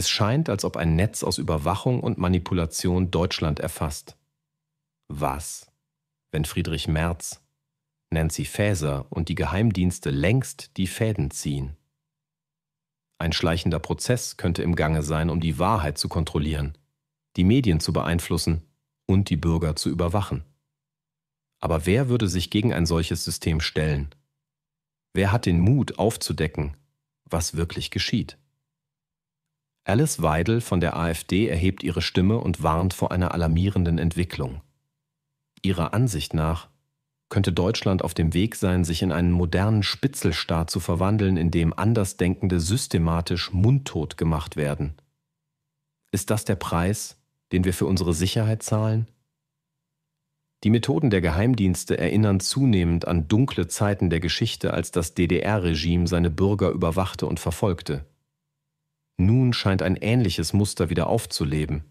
Es scheint, als ob ein Netz aus Überwachung und Manipulation Deutschland erfasst. Was, wenn Friedrich Merz, Nancy Faeser und die Geheimdienste längst die Fäden ziehen? Ein schleichender Prozess könnte im Gange sein, um die Wahrheit zu kontrollieren, die Medien zu beeinflussen und die Bürger zu überwachen. Aber wer würde sich gegen ein solches System stellen? Wer hat den Mut aufzudecken, was wirklich geschieht? Alice Weidel von der AfD erhebt ihre Stimme und warnt vor einer alarmierenden Entwicklung. Ihrer Ansicht nach könnte Deutschland auf dem Weg sein, sich in einen modernen Spitzelstaat zu verwandeln, in dem Andersdenkende systematisch mundtot gemacht werden. Ist das der Preis, den wir für unsere Sicherheit zahlen? Die Methoden der Geheimdienste erinnern zunehmend an dunkle Zeiten der Geschichte, als das DDR-Regime seine Bürger überwachte und verfolgte. Nun scheint ein ähnliches Muster wieder aufzuleben,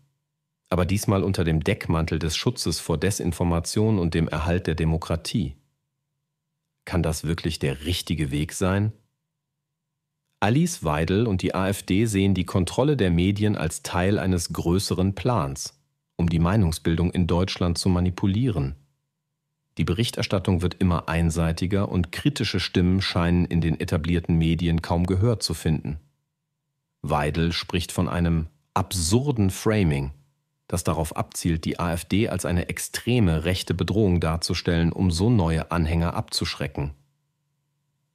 aber diesmal unter dem Deckmantel des Schutzes vor Desinformation und dem Erhalt der Demokratie. Kann das wirklich der richtige Weg sein? Alice Weidel und die AfD sehen die Kontrolle der Medien als Teil eines größeren Plans, um die Meinungsbildung in Deutschland zu manipulieren. Die Berichterstattung wird immer einseitiger und kritische Stimmen scheinen in den etablierten Medien kaum Gehör zu finden. Weidel spricht von einem absurden Framing, das darauf abzielt, die AfD als eine extreme rechte Bedrohung darzustellen, um so neue Anhänger abzuschrecken.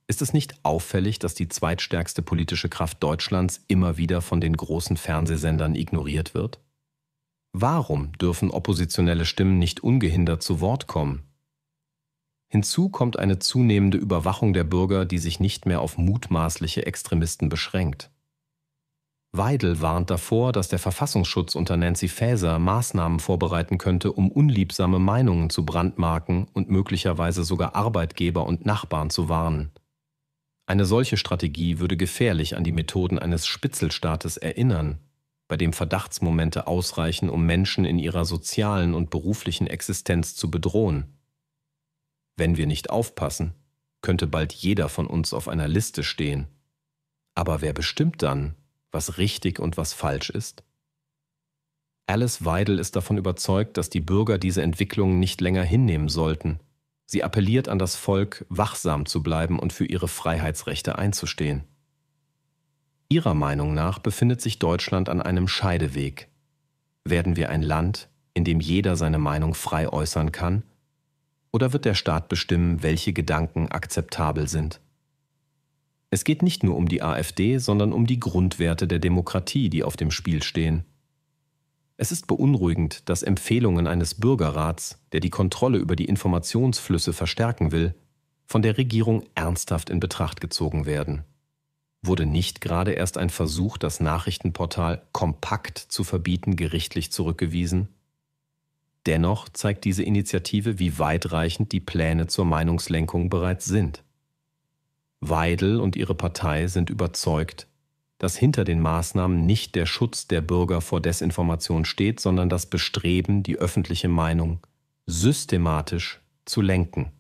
Ist es nicht auffällig, dass die zweitstärkste politische Kraft Deutschlands immer wieder von den großen Fernsehsendern ignoriert wird? Warum dürfen oppositionelle Stimmen nicht ungehindert zu Wort kommen? Hinzu kommt eine zunehmende Überwachung der Bürger, die sich nicht mehr auf mutmaßliche Extremisten beschränkt. Weidel warnt davor, dass der Verfassungsschutz unter Nancy Faeser Maßnahmen vorbereiten könnte, um unliebsame Meinungen zu brandmarken und möglicherweise sogar Arbeitgeber und Nachbarn zu warnen. Eine solche Strategie würde gefährlich an die Methoden eines Spitzelstaates erinnern, bei dem Verdachtsmomente ausreichen, um Menschen in ihrer sozialen und beruflichen Existenz zu bedrohen. Wenn wir nicht aufpassen, könnte bald jeder von uns auf einer Liste stehen. Aber wer bestimmt dann, was richtig und was falsch ist? Alice Weidel ist davon überzeugt, dass die Bürger diese Entwicklung nicht länger hinnehmen sollten. Sie appelliert an das Volk, wachsam zu bleiben und für ihre Freiheitsrechte einzustehen. Ihrer Meinung nach befindet sich Deutschland an einem Scheideweg. Werden wir ein Land, in dem jeder seine Meinung frei äußern kann? Oder wird der Staat bestimmen, welche Gedanken akzeptabel sind? Es geht nicht nur um die AfD, sondern um die Grundwerte der Demokratie, die auf dem Spiel stehen. Es ist beunruhigend, dass Empfehlungen eines Bürgerrats, der die Kontrolle über die Informationsflüsse verstärken will, von der Regierung ernsthaft in Betracht gezogen werden. Wurde nicht gerade erst ein Versuch, das Nachrichtenportal kompakt zu verbieten, gerichtlich zurückgewiesen? Dennoch zeigt diese Initiative, wie weitreichend die Pläne zur Meinungslenkung bereits sind. Weidel und ihre Partei sind überzeugt, dass hinter den Maßnahmen nicht der Schutz der Bürger vor Desinformation steht, sondern das Bestreben, die öffentliche Meinung systematisch zu lenken.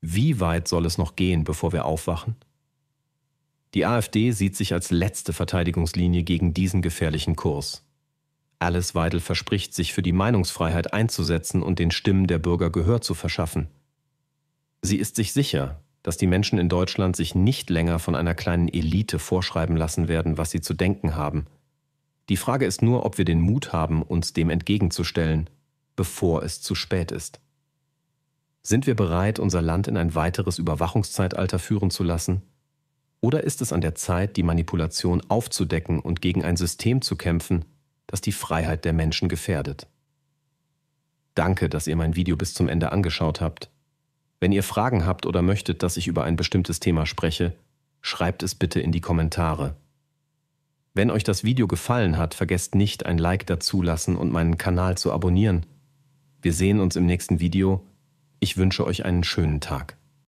Wie weit soll es noch gehen, bevor wir aufwachen? Die AfD sieht sich als letzte Verteidigungslinie gegen diesen gefährlichen Kurs. Alice Weidel verspricht, sich für die Meinungsfreiheit einzusetzen und den Stimmen der Bürger Gehör zu verschaffen. Sie ist sich sicher, dass die Menschen in Deutschland sich nicht länger von einer kleinen Elite vorschreiben lassen werden, was sie zu denken haben. Die Frage ist nur, ob wir den Mut haben, uns dem entgegenzustellen, bevor es zu spät ist. Sind wir bereit, unser Land in ein weiteres Überwachungszeitalter führen zu lassen? Oder ist es an der Zeit, die Manipulation aufzudecken und gegen ein System zu kämpfen, das die Freiheit der Menschen gefährdet? Danke, dass ihr mein Video bis zum Ende angeschaut habt. Wenn ihr Fragen habt oder möchtet, dass ich über ein bestimmtes Thema spreche, schreibt es bitte in die Kommentare. Wenn euch das Video gefallen hat, vergesst nicht, ein Like dazulassen und meinen Kanal zu abonnieren. Wir sehen uns im nächsten Video. Ich wünsche euch einen schönen Tag.